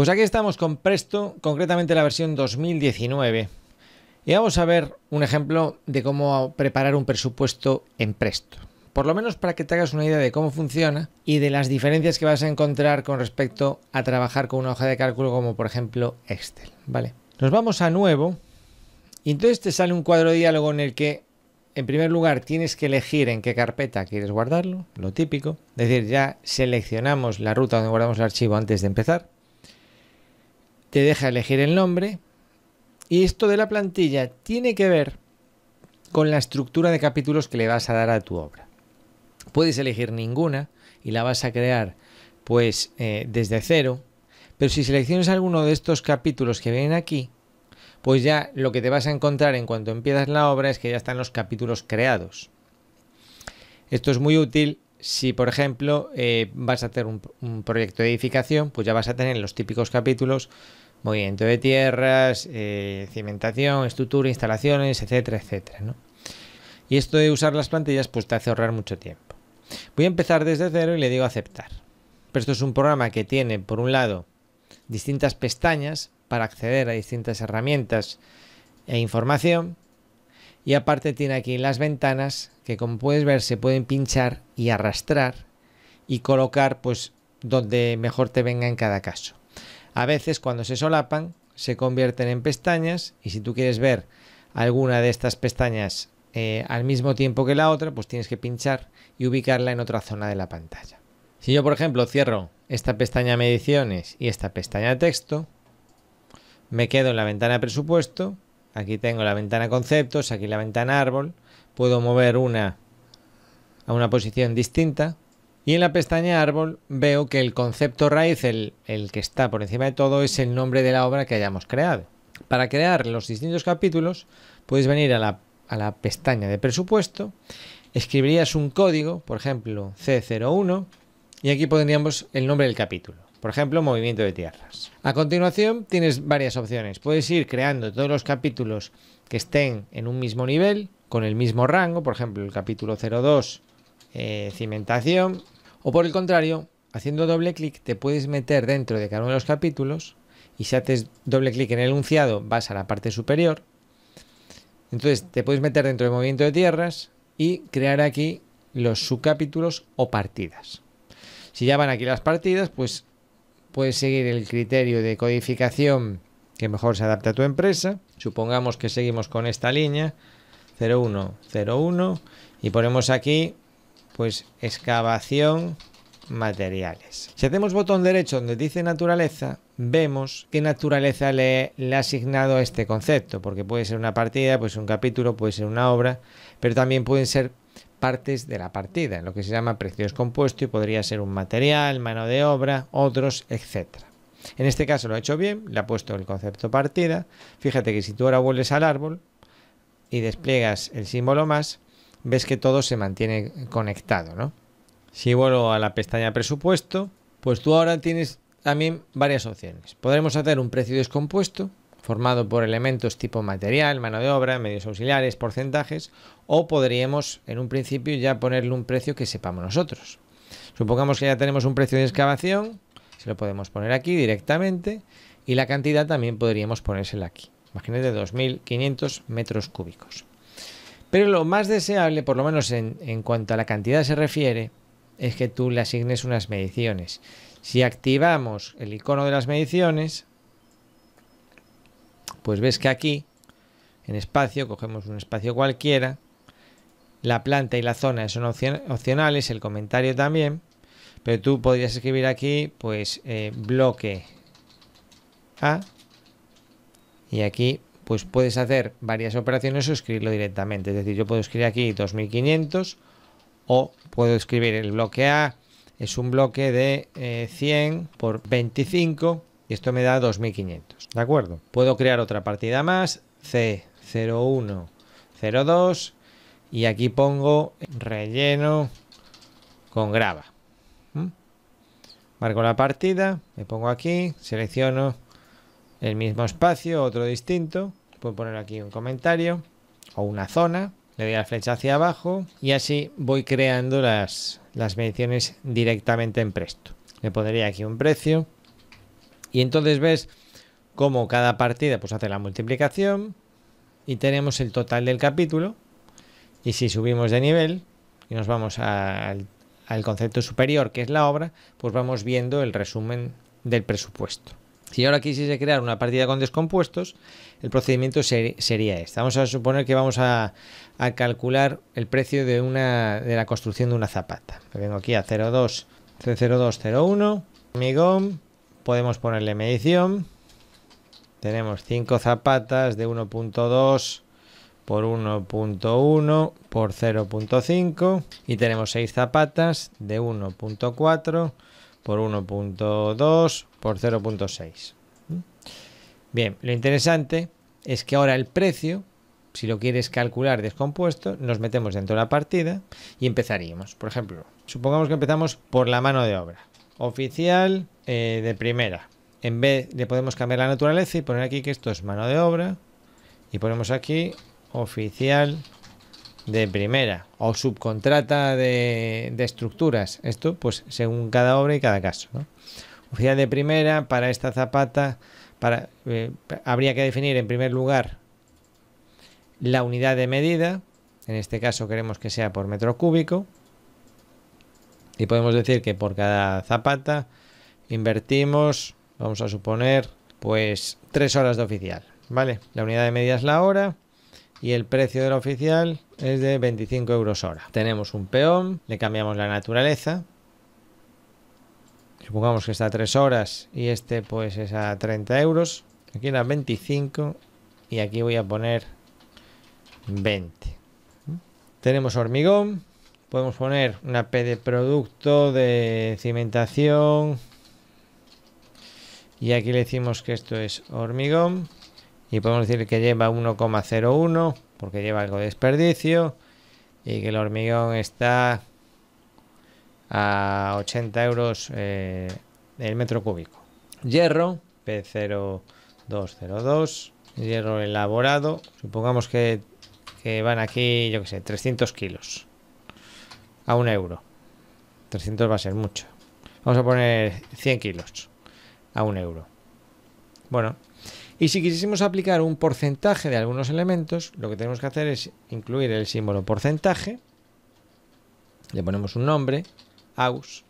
Pues aquí estamos con Presto, concretamente la versión 2019. Y vamos a ver un ejemplo de cómo preparar un presupuesto en Presto. Por lo menos para que te hagas una idea de cómo funciona y de las diferencias que vas a encontrar con respecto a trabajar con una hoja de cálculo como por ejemplo Excel. ¿vale? Nos vamos a nuevo y entonces te sale un cuadro de diálogo en el que en primer lugar tienes que elegir en qué carpeta quieres guardarlo, lo típico. Es decir, ya seleccionamos la ruta donde guardamos el archivo antes de empezar te deja elegir el nombre. Y esto de la plantilla tiene que ver con la estructura de capítulos que le vas a dar a tu obra. Puedes elegir ninguna y la vas a crear pues eh, desde cero. Pero si seleccionas alguno de estos capítulos que vienen aquí, pues ya lo que te vas a encontrar en cuanto empiezas la obra es que ya están los capítulos creados. Esto es muy útil si por ejemplo eh, vas a hacer un, proyecto de edificación, pues ya vas a tener los típicos capítulos, movimiento de tierras, eh, cimentación, estructura, instalaciones, etcétera, etcétera. Y esto de usar las plantillas pues te hace ahorrar mucho tiempo. Voy a empezar desde cero y le digo aceptar. Pero esto es un programa que tiene, por un lado, distintas pestañas para acceder a distintas herramientas e información y aparte tiene aquí las ventanas que como puedes ver se pueden pinchar y arrastrar y colocar pues donde mejor te venga en cada caso. A veces cuando se solapan se convierten en pestañas y si tú quieres ver alguna de estas pestañas eh, al mismo tiempo que la otra pues tienes que pinchar y ubicarla en otra zona de la pantalla. Si yo por ejemplo cierro esta pestaña mediciones y esta pestaña de texto, me quedo en la ventana presupuesto Aquí tengo la ventana conceptos, aquí la ventana árbol. Puedo mover una a una posición distinta. Y en la pestaña árbol veo que el concepto raíz, el, que está por encima de todo, es el nombre de la obra que hayamos creado. Para crear los distintos capítulos, puedes venir a la, a la pestaña de presupuesto, escribirías un código, por ejemplo, C01, y aquí pondríamos el nombre del capítulo. Por ejemplo, movimiento de tierras. A continuación tienes varias opciones. Puedes ir creando todos los capítulos que estén en un mismo nivel, con el mismo rango, por ejemplo, el capítulo 02, eh, cimentación, o por el contrario, haciendo doble clic te puedes meter dentro de cada uno de los capítulos y si haces doble clic en el enunciado vas a la parte superior. Entonces te puedes meter dentro de movimiento de tierras y crear aquí los subcapítulos o partidas. Si ya van aquí las partidas, pues puedes seguir el criterio de codificación que mejor se adapta a tu empresa. Supongamos que seguimos con esta línea 0101 y ponemos aquí pues excavación materiales. Si hacemos botón derecho donde dice naturaleza, vemos qué naturaleza le, ha asignado a este concepto, porque puede ser una partida, puede ser un capítulo, puede ser una obra, pero también pueden ser partes de la partida, en lo que se llama precios descompuesto y podría ser un material, mano de obra, otros, etc. En este caso lo ha hecho bien, le ha puesto el concepto partida. Fíjate que si tú ahora vuelves al árbol y despliegas el símbolo más, ves que todo se mantiene conectado, ¿no? Si vuelvo a la pestaña presupuesto, pues tú ahora tienes también varias opciones. Podremos hacer un precio descompuesto, formado por elementos tipo material, mano de obra, medios auxiliares, porcentajes, o podríamos en un principio ya ponerle un precio que sepamos nosotros. Supongamos que ya tenemos un precio de excavación, se lo podemos poner aquí directamente, y la cantidad también podríamos ponérsela aquí. Imagínate 2.500 metros cúbicos. Pero lo más deseable, por lo menos en, en cuanto a la cantidad se refiere, es que tú le asignes unas mediciones. Si activamos el icono de las mediciones, pues ves que aquí, en espacio, cogemos un espacio cualquiera, la planta y la zona son opcionales, el comentario también, pero tú podrías escribir aquí, pues, eh, bloque A, y aquí, pues, puedes hacer varias operaciones o escribirlo directamente. Es decir, yo puedo escribir aquí 2500 o puedo escribir el bloque A, es un bloque de 100 eh, por 25 esto me da 2500, ¿de acuerdo? Puedo crear otra partida más, c 0102 y aquí pongo relleno con grava. ¿Mm? Marco la partida, me pongo aquí, selecciono el mismo espacio, otro distinto. Puedo poner aquí un comentario o una zona. Le doy la flecha hacia abajo y así voy creando las, las mediciones directamente en Presto. Le pondría aquí un precio y entonces ves cómo cada partida pues hace la multiplicación y tenemos el total del capítulo. Y si subimos de nivel y nos vamos al, concepto superior, que es la obra, pues vamos viendo el resumen del presupuesto. Si ahora quisiese crear una partida con descompuestos, el procedimiento sería este. Vamos a suponer que vamos a, calcular el precio de, una, de la construcción de una zapata. vengo aquí a 02, 01, amigón, podemos ponerle medición. Tenemos 5 zapatas de 1.2 por 1.1 por 0.5 y tenemos 6 zapatas de 1.4 por 1.2 por 0.6. Bien, lo interesante es que ahora el precio, si lo quieres calcular descompuesto, nos metemos dentro de la partida y empezaríamos. Por ejemplo, supongamos que empezamos por la mano de obra. Oficial eh, de primera. En vez le podemos cambiar la naturaleza y poner aquí que esto es mano de obra. Y ponemos aquí oficial de primera o subcontrata de, estructuras. Esto pues según cada obra y cada caso. Oficial de primera para esta zapata. Para, eh, habría que definir en primer lugar la unidad de medida. En este caso queremos que sea por metro cúbico. Y podemos decir que por cada zapata invertimos, vamos a suponer, pues 3 horas de oficial. ¿Vale? La unidad de media es la hora y el precio del oficial es de 25 euros hora. Tenemos un peón, le cambiamos la naturaleza. Supongamos que está a 3 horas y este pues es a 30 euros. Aquí era 25 y aquí voy a poner 20. Tenemos hormigón, Podemos poner una P de producto, de cimentación. Y aquí le decimos que esto es hormigón. Y podemos decir que lleva 1,01 porque lleva algo de desperdicio. Y que el hormigón está a 80 euros eh, el metro cúbico. Hierro, P0202. Hierro elaborado. Supongamos que, que van aquí, yo que sé, 300 kilos a un euro. 300 va a ser mucho. Vamos a poner 100 kilos a un euro. Bueno, y si quisiésemos aplicar un porcentaje de algunos elementos, lo que tenemos que hacer es incluir el símbolo porcentaje. Le ponemos un nombre, aus.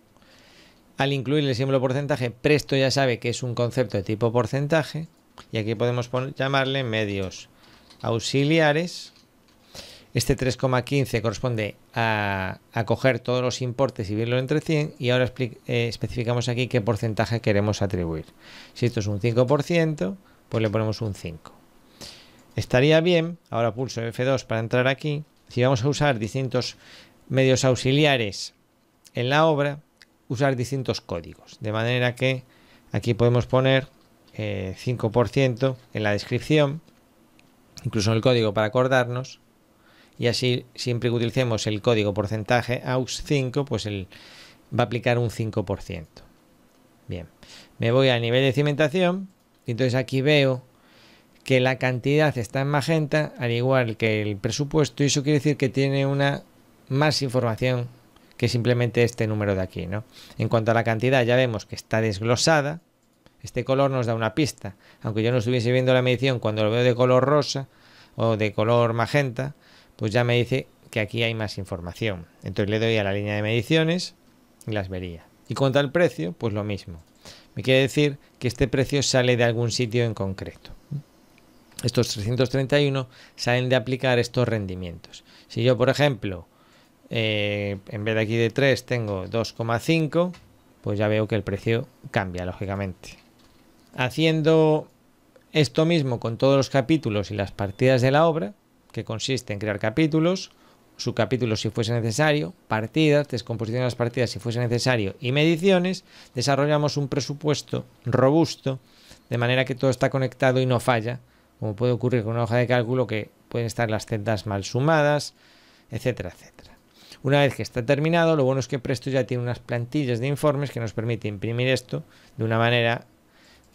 Al incluir el símbolo porcentaje, Presto ya sabe que es un concepto de tipo porcentaje. Y aquí podemos llamarle medios auxiliares este 3,15 corresponde a, coger todos los importes y verlo entre 100 y ahora eh, especificamos aquí qué porcentaje queremos atribuir. Si esto es un 5%, pues le ponemos un 5. Estaría bien, ahora pulso F2 para entrar aquí, si vamos a usar distintos medios auxiliares en la obra, usar distintos códigos. De manera que aquí podemos poner 5% eh, en la descripción, incluso en el código para acordarnos, y así siempre que utilicemos el código porcentaje AUX5 pues él va a aplicar un 5%. Bien, me voy al nivel de cimentación y entonces aquí veo que la cantidad está en magenta al igual que el presupuesto y eso quiere decir que tiene una más información que simplemente este número de aquí. ¿no? En cuanto a la cantidad ya vemos que está desglosada, este color nos da una pista, aunque yo no estuviese viendo la medición cuando lo veo de color rosa o de color magenta, pues ya me dice que aquí hay más información. Entonces le doy a la línea de mediciones y las vería. Y con tal precio, pues lo mismo. Me quiere decir que este precio sale de algún sitio en concreto. Estos 331 salen de aplicar estos rendimientos. Si yo, por ejemplo, eh, en vez de aquí de 3 tengo 2,5, pues ya veo que el precio cambia, lógicamente. Haciendo esto mismo con todos los capítulos y las partidas de la obra, que consiste en crear capítulos, subcapítulos si fuese necesario, partidas, descomposición de las partidas si fuese necesario y mediciones, desarrollamos un presupuesto robusto de manera que todo está conectado y no falla, como puede ocurrir con una hoja de cálculo que pueden estar las celdas mal sumadas, etcétera, etcétera. Una vez que está terminado, lo bueno es que Presto ya tiene unas plantillas de informes que nos permite imprimir esto de una manera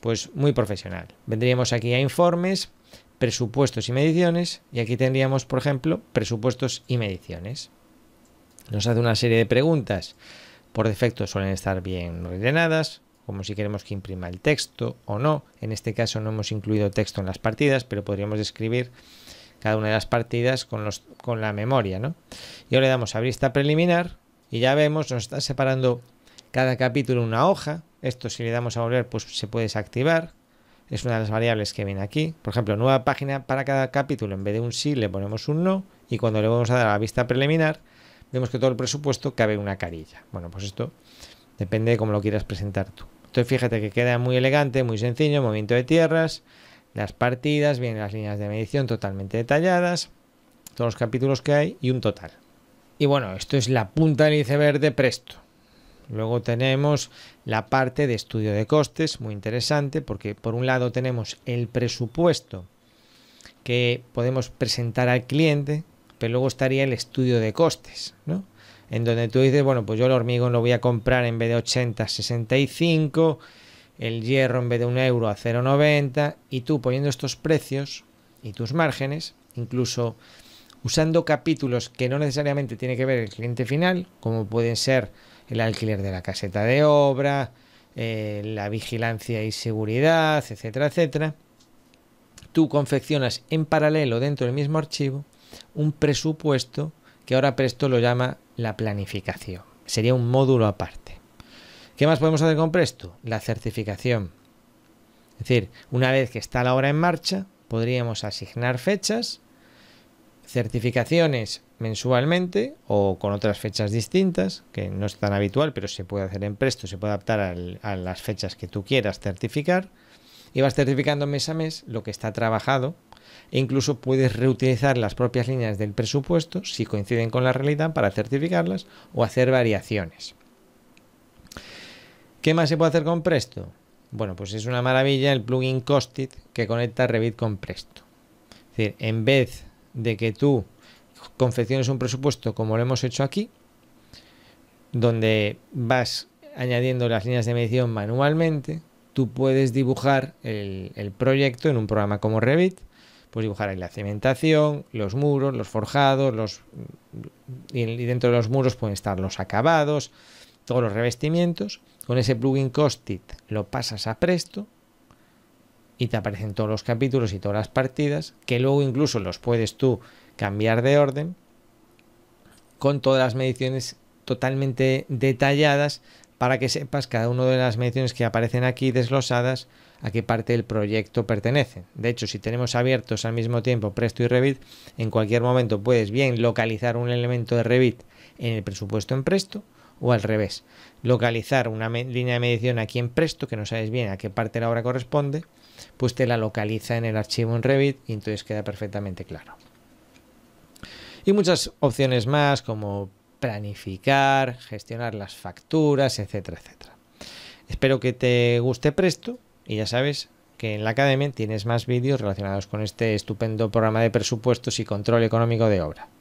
pues muy profesional. Vendríamos aquí a informes, presupuestos y mediciones, y aquí tendríamos, por ejemplo, presupuestos y mediciones. Nos hace una serie de preguntas. Por defecto suelen estar bien ordenadas, como si queremos que imprima el texto o no. En este caso no hemos incluido texto en las partidas, pero podríamos escribir cada una de las partidas con, los, con la memoria. ¿no? Y ahora le damos a vista preliminar y ya vemos, nos está separando cada capítulo una hoja. Esto si le damos a volver pues se puede desactivar es una de las variables que viene aquí. Por ejemplo, nueva página para cada capítulo, en vez de un sí le ponemos un no y cuando le vamos a dar a la vista preliminar vemos que todo el presupuesto cabe en una carilla. Bueno, pues esto depende de cómo lo quieras presentar tú. Entonces fíjate que queda muy elegante, muy sencillo, movimiento de tierras, las partidas, vienen las líneas de medición totalmente detalladas, todos los capítulos que hay y un total. Y bueno, esto es la punta del iceberg de Presto. Luego tenemos la parte de estudio de costes, muy interesante, porque por un lado tenemos el presupuesto que podemos presentar al cliente, pero luego estaría el estudio de costes, ¿no? En donde tú dices, bueno, pues yo el hormigón lo voy a comprar en vez de 80, 65, el hierro en vez de un euro a 0,90, y tú poniendo estos precios y tus márgenes, incluso usando capítulos que no necesariamente tiene que ver el cliente final, como pueden ser el alquiler de la caseta de obra, eh, la vigilancia y seguridad, etcétera, etcétera. Tú confeccionas en paralelo dentro del mismo archivo un presupuesto que ahora Presto lo llama la planificación. Sería un módulo aparte. ¿Qué más podemos hacer con Presto? La certificación. Es decir, una vez que está la obra en marcha, podríamos asignar fechas certificaciones mensualmente o con otras fechas distintas, que no es tan habitual, pero se puede hacer en presto, se puede adaptar a las fechas que tú quieras certificar. Y vas certificando mes a mes lo que está trabajado e incluso puedes reutilizar las propias líneas del presupuesto si coinciden con la realidad para certificarlas o hacer variaciones. ¿Qué más se puede hacer con Presto? Bueno, pues es una maravilla el plugin Costit que conecta Revit con Presto. Es decir, en vez de que tú confecciones un presupuesto como lo hemos hecho aquí, donde vas añadiendo las líneas de medición manualmente, tú puedes dibujar el, proyecto en un programa como Revit, pues dibujar ahí la cimentación, los muros, los forjados, los y dentro de los muros pueden estar los acabados, todos los revestimientos. Con ese plugin Costit lo pasas a Presto y te aparecen todos los capítulos y todas las partidas, que luego incluso los puedes tú cambiar de orden, con todas las mediciones totalmente detalladas para que sepas cada una de las mediciones que aparecen aquí desglosadas a qué parte del proyecto pertenece. De hecho, si tenemos abiertos al mismo tiempo Presto y Revit, en cualquier momento puedes bien localizar un elemento de Revit en el presupuesto en Presto, o al revés. Localizar una línea de medición aquí en Presto, que no sabes bien a qué parte de la obra corresponde, pues te la localiza en el archivo en Revit y entonces queda perfectamente claro. Y muchas opciones más como planificar, gestionar las facturas, etcétera, etcétera. Espero que te guste Presto y ya sabes que en la Academia tienes más vídeos relacionados con este estupendo programa de presupuestos y control económico de obra.